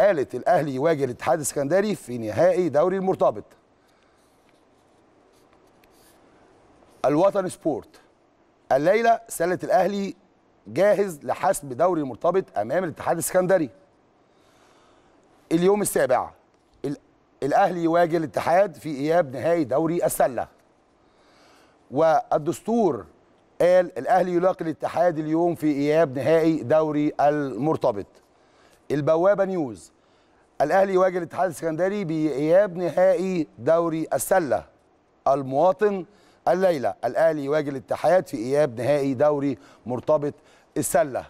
قالت الاهلي يواجه الاتحاد السكندري في نهائي دوري المرتبط الوطن سبورت الليله سله الاهلي جاهز لحسم دوري المرتبط امام الاتحاد السكندري اليوم السابع الاهلي يواجه الاتحاد في اياب نهائي دوري السله والدستور قال الاهلي يلاقي الاتحاد اليوم في اياب نهائي دوري المرتبط البوابه نيوز الاهلي يواجه الاتحاد السكندري باياب نهائي دوري السله المواطن الليله الاهلي يواجه الاتحاد في اياب نهائي دوري مرتبط السله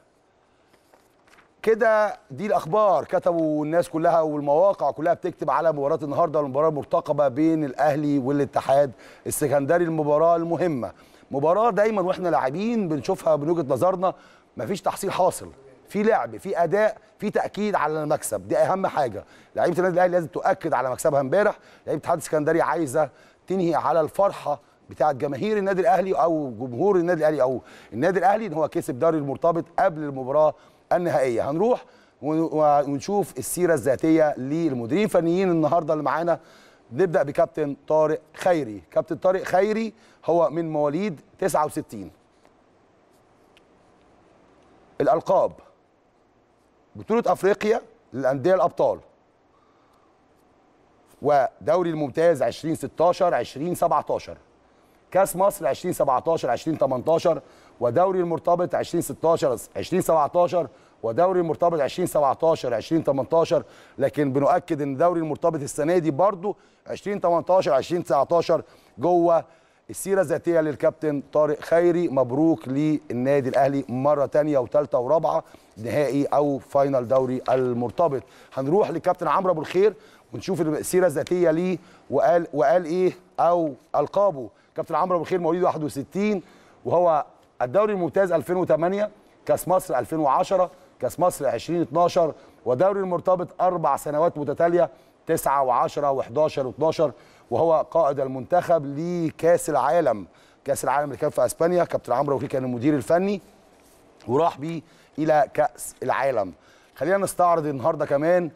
كده دي الاخبار كتبوا الناس كلها والمواقع كلها بتكتب على مباراه النهارده المباراه المرتقبه بين الاهلي والاتحاد السكندري المباراه المهمه مباراه دايما واحنا لاعبين بنشوفها من وجهه نظرنا مفيش تحصيل حاصل في لعب في اداء في تاكيد على المكسب دي اهم حاجه لعيبه النادي الاهلي لازم تؤكد على مكسبها امبارح لعيبه الاتحاد السكندري عايزه تنهي على الفرحه بتاعه جماهير النادي الاهلي او جمهور النادي الاهلي او النادي الاهلي ان هو كسب دوري المرتبط قبل المباراه النهائيه هنروح ونشوف السيره الذاتيه للمديرين الفنيين النهارده اللي معانا نبدا بكابتن طارق خيري كابتن طارق خيري هو من مواليد 69 الالقاب بطوله افريقيا للانديه الابطال ودوري الممتاز 2016 2017 كاس مصر 2017 2018 ودوري المرتبط 2016 2017 ودوري المرتبط 2017 2018 لكن بنؤكد ان دوري المرتبط السنه دي برضو 2018 2019 جوه السيره الذاتيه للكابتن طارق خيري مبروك للنادي الاهلي مره ثانيه وثالثه ورابعه نهائي او فاينل دوري المرتبط هنروح للكابتن عمرو ابو الخير ونشوف السيره الذاتيه ليه وقال وقال ايه او القابه كابتن عمرو ابو الخير مواليد 61 وهو الدوري الممتاز 2008 كاس مصر 2010 كاس مصر 2012 ودوري المرتبط اربع سنوات متتاليه 9 و10 و11 و12 وهو قائد المنتخب لكاس العالم كاس العالم اللي كان في اسبانيا كابتن عمرو توفيق كان المدير الفني وراح بيه الى كاس العالم خلينا نستعرض النهارده كمان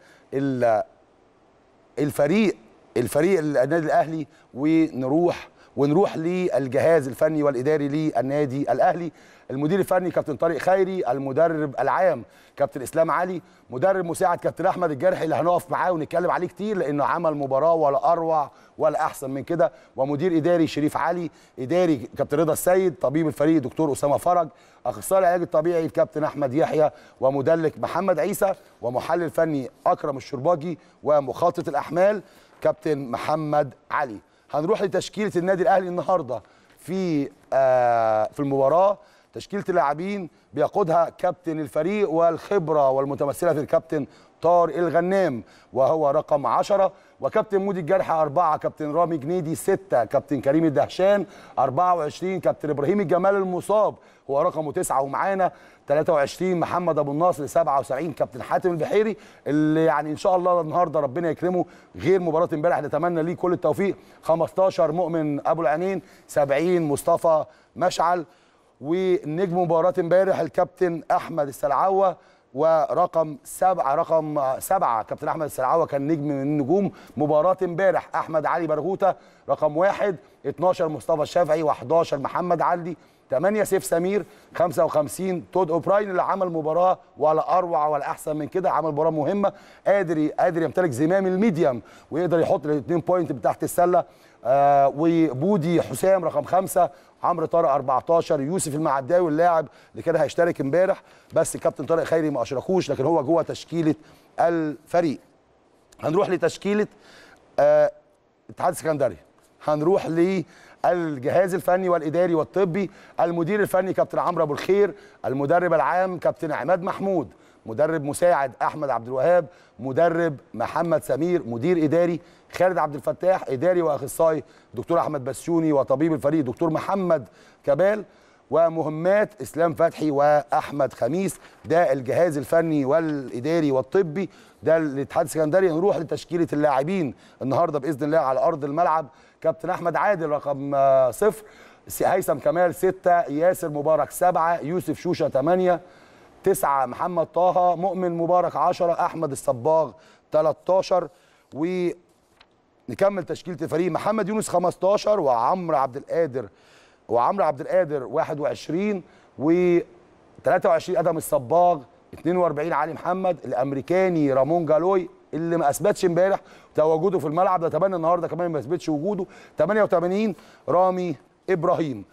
الفريق الفريق النادي الاهلي ونروح ونروح للجهاز الفني والاداري للنادي الاهلي المدير الفني كابتن طارق خيري المدرب العام كابتن اسلام علي مدرب مساعد كابتن احمد الجرحي اللي هنقف معاه ونتكلم عليه كتير لانه عمل مباراه ولا اروع ولا احسن من كده ومدير اداري شريف علي اداري كابتن رضا السيد طبيب الفريق دكتور اسامه فرج اخصائي العلاج الطبيعي الكابتن احمد يحيى ومدلك محمد عيسى ومحلل فني اكرم الشرباجي ومخطط الاحمال كابتن محمد علي هنروح لتشكيله النادي الاهلي النهارده في آه في المباراه تشكيله اللاعبين بيقودها كابتن الفريق والخبره والمتمثله في الكابتن طارق الغنام وهو رقم 10 وكابتن مودي الجرحى 4 كابتن رامي جنيدي 6 كابتن كريم الدهشان 24 كابتن ابراهيم الجمال المصاب هو رقمه 9 ومعانا 23 محمد ابو الناصر 77 كابتن حاتم البحيري اللي يعني ان شاء الله النهارده ربنا يكرمه غير مباراه امبارح نتمنى ليه كل التوفيق 15 مؤمن ابو العينين 70 مصطفى مشعل ونجم مباراه امبارح الكابتن احمد السلعوه ورقم سبعة رقم سبعة كابتن أحمد السلعوة كان نجم من نجوم مباراة امبارح أحمد علي برغوتة رقم واحد 12 مصطفى الشافعي و11 محمد علي 8 سيف سمير 55 تود اوبراين اللي عمل مباراه ولا اروع ولا احسن من كده عمل مباراه مهمه قادر قادر يمتلك زمام الميديم ويقدر يحط الاثنين بوينت تحت السله آه وبودي حسام رقم خمسة عمرو طارق 14 يوسف المعداوي اللاعب اللي كان هيشترك امبارح بس كابتن طارق خيري ما اشركوش لكن هو جوه تشكيله الفريق هنروح لتشكيله آه اتحاد اسكندريه هنروح للجهاز الفني والاداري والطبي المدير الفني كابتن عمرو ابو الخير المدرب العام كابتن عماد محمود مدرب مساعد احمد عبد الوهاب مدرب محمد سمير مدير اداري خالد عبد الفتاح اداري واخصائي دكتور احمد بسيوني وطبيب الفريق دكتور محمد كبال ومهمات اسلام فتحي واحمد خميس ده الجهاز الفني والاداري والطبي ده الاتحاد السكندري نروح لتشكيله اللاعبين النهارده باذن الله على ارض الملعب كابتن احمد عادل رقم صفر هيثم كمال ستة ياسر مبارك سبعة يوسف شوشة ثمانية تسعة محمد طه مؤمن مبارك 10 احمد الصباغ 13 ونكمل تشكيله الفريق محمد يونس 15 وعمرو عبد القادر وعمرو عبد القادر 21 و 23 ادم الصباغ 42 علي محمد الامريكاني رامون جالوي اللي ما اثبتش امبارح تواجده في الملعب نتمنى النهارده كمان ما اثبتش وجوده 88 رامي ابراهيم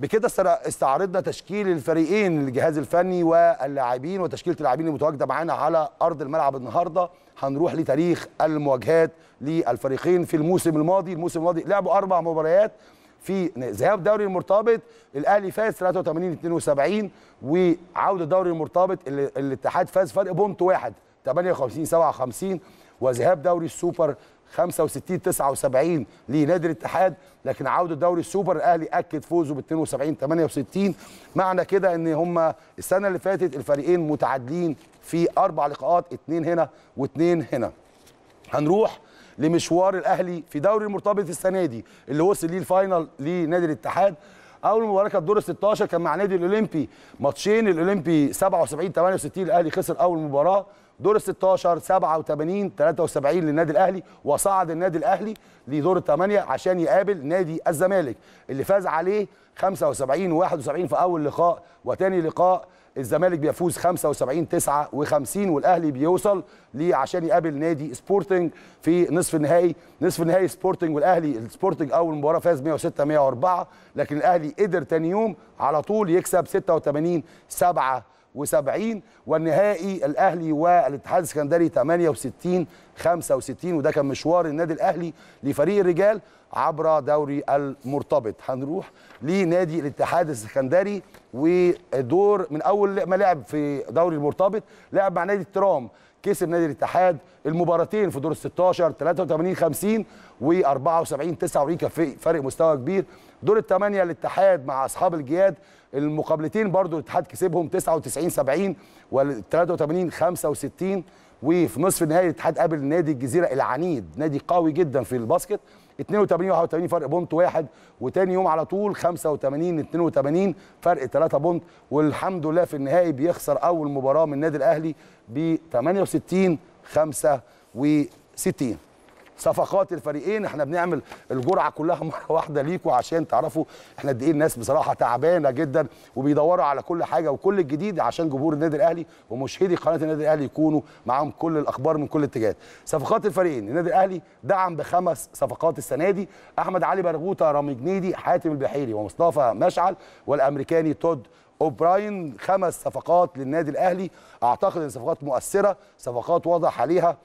بكده استعرضنا تشكيل الفريقين الجهاز الفني واللاعبين وتشكيله اللاعبين المتواجده معانا على ارض الملعب النهارده هنروح لتاريخ المواجهات للفريقين في الموسم الماضي الموسم الماضي لعبوا اربع مباريات في ذهاب دوري المرتبط الاهلي فاز 83 72 وعوده دوري المرتبط الاتحاد فاز فرق بونت واحد 58 57 وذهاب دوري السوبر 65 79 لنادي الاتحاد لكن عوده دوري السوبر الاهلي اكد فوزه ب 72 68 معنى كده ان هم السنه اللي فاتت الفريقين متعادلين في اربع لقاءات اثنين هنا واثنين هنا هنروح لمشوار الاهلي في دوري المرتبط السنه دي اللي وصل ليه الفاينل لنادي الاتحاد اول مباراه كانت دور 16 كان مع نادي الاولمبي ماتشين الاولمبي 77 68 الاهلي خسر اول مباراه دور ال 16 87 73 للنادي الاهلي وصعد النادي الاهلي لدور الثمانيه عشان يقابل نادي الزمالك اللي فاز عليه 75 71 في اول لقاء وتاني لقاء الزمالك بيفوز 75 59 والاهلي بيوصل ليه عشان يقابل نادي سبورتنج في نصف النهائي نصف النهائي سبورتنج والاهلي السبورتنج اول مباراه فاز 106 104 لكن الاهلي قدر تاني يوم على طول يكسب 86 7 وسبعين والنهائي الاهلي والاتحاد السكندري 68 65 وده كان مشوار النادي الاهلي لفريق الرجال عبر دوري المرتبط هنروح لنادي الاتحاد السكندري ودور من اول ما لعب في دوري المرتبط لعب مع نادي الترام كسب نادي الاتحاد المباراتين في دور ال 16 83 50 و 74 49 كان فرق مستوى كبير دور الثمانيه الاتحاد مع اصحاب الجياد المقابلتين برضو الاتحاد كسبهم 99 70 و 83 65 وفي نصف النهائي الاتحاد قابل نادي الجزيره العنيد نادي قوي جدا في الباسكت 82 81 فرق بونت واحد وتاني يوم على طول 85 82 فرق 3 بونت والحمد لله في النهائي بيخسر اول مباراه من النادي الاهلي ب 68 65 صفقات الفريقين احنا بنعمل الجرعه كلها مره واحده ليكوا عشان تعرفوا احنا قد ايه الناس بصراحه تعبانه جدا وبيدوروا على كل حاجه وكل الجديد عشان جمهور النادي الاهلي ومشاهدي قناه النادي الاهلي يكونوا معاهم كل الاخبار من كل اتجاهات صفقات الفريقين النادي الاهلي دعم بخمس صفقات السنه دي احمد علي برغوطه رامي جنيدي حاتم البحيري ومصطفى مشعل والامريكاني تود اوبراين خمس صفقات للنادي الاهلي اعتقد ان صفقات مؤثره صفقات واضح عليها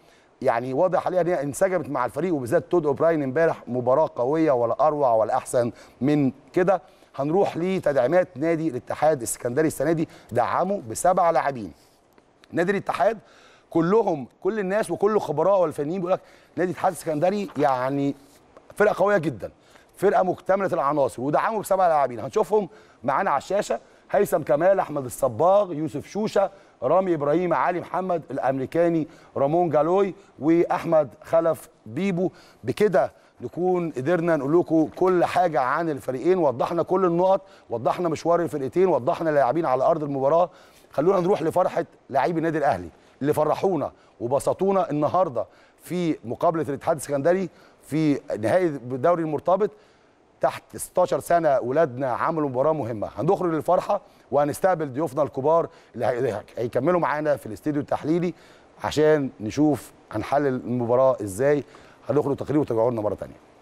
يعني واضح عليها ان هي انسجمت مع الفريق وبالذات تود اوبراين امبارح مباراه قويه ولا اروع ولا احسن من كده هنروح لتدعيمات نادي الاتحاد السكندري السنه دي دعمه بسبع لاعبين نادي الاتحاد كلهم كل الناس وكل الخبراء والفنيين بيقول لك نادي الاتحاد السكندري يعني فرقه قويه جدا فرقه مكتمله العناصر ودعمه بسبع لاعبين هنشوفهم معانا على الشاشه هيثم كمال احمد الصباغ يوسف شوشه رامي ابراهيم علي محمد الامريكاني رامون جالوي واحمد خلف بيبو بكده نكون قدرنا نقول لكم كل حاجه عن الفريقين وضحنا كل النقط وضحنا مشوار الفرقتين وضحنا اللاعبين على ارض المباراه خلونا نروح لفرحه لاعبي النادي الاهلي اللي فرحونا وبسطونا النهارده في مقابله الاتحاد السكندري في نهائي الدوري المرتبط تحت 16 سنه ولادنا عملوا مباراه مهمه هنخرج للفرحه وهنستقبل ضيوفنا الكبار اللي هيكملوا معانا في الاستديو التحليلي عشان نشوف هنحلل المباراه ازاي هنخرج تقرير وترجعوا لنا مره ثانيه